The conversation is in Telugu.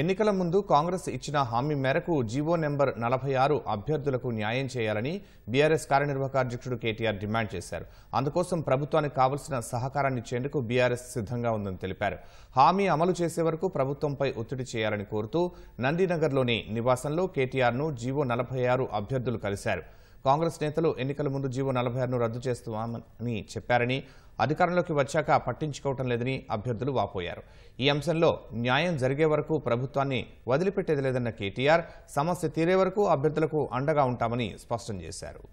ఎన్నికల ముందు కాంగ్రెస్ ఇచ్చిన హామీ మేరకు జీవో నెంబర్ నలభై ఆరు అభ్యర్థులకు న్యాయం చేయాలని బీఆర్ఎస్ కార్యనిర్వాహక అధ్యక్షుడు కేటీఆర్ డిమాండ్ చేశారు అందుకోసం ప్రభుత్వానికి కావలసిన సహకారాన్ని ఇచ్చేందుకు బీఆర్ఎస్ సిద్ధంగా ఉందని తెలిపారు హామీ అమలు చేసే వరకు ప్రభుత్వంపై ఒత్తిడి చేయాలని కోరుతూ నందినగర్లోని నివాసంలో కేటీఆర్ను జీవో నలభై ఆరు అభ్యర్థులు కలిశారు కాంగ్రెస్ నేతలు ఎన్నికల ముందు జీవో నలభై ఆరును రద్దు చేస్తున్నామని చెప్పారని అధికారంలోకి వచ్చాక పట్టించుకోవటం లేదని అభ్యర్థులు వాపోయారు ఈ అంశంలో న్యాయం జరిగే వరకు ప్రభుత్వాన్ని వదిలిపెట్టేది లేదన్న కేటీఆర్ సమస్య తీరే వరకు అభ్యర్థులకు అండగా ఉంటామని స్పష్టం చేశారు